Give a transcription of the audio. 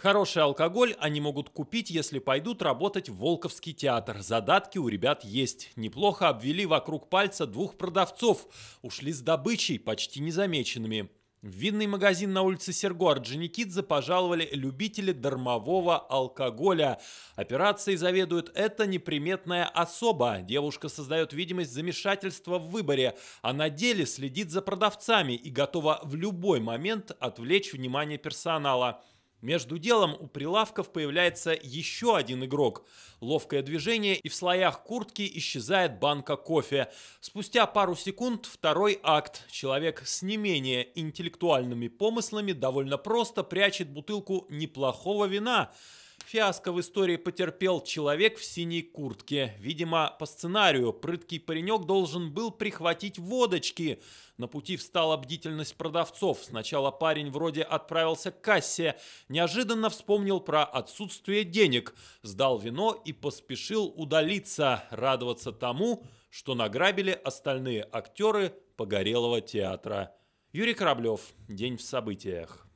Хороший алкоголь они могут купить, если пойдут работать в Волковский театр. Задатки у ребят есть. Неплохо обвели вокруг пальца двух продавцов. Ушли с добычей, почти незамеченными. В винный магазин на улице Серго Орджоникидзе пожаловали любители дармового алкоголя. Операцией заведует эта неприметная особа. Девушка создает видимость замешательства в выборе, а на деле следит за продавцами и готова в любой момент отвлечь внимание персонала. Между делом у прилавков появляется еще один игрок. Ловкое движение, и в слоях куртки исчезает банка кофе. Спустя пару секунд второй акт. Человек с не менее интеллектуальными помыслами довольно просто прячет бутылку неплохого вина – фиаско в истории потерпел человек в синей куртке. Видимо, по сценарию прыткий паренек должен был прихватить водочки. На пути встала бдительность продавцов. Сначала парень вроде отправился к кассе, неожиданно вспомнил про отсутствие денег, сдал вино и поспешил удалиться, радоваться тому, что награбили остальные актеры погорелого театра. Юрий Кораблев. День в событиях.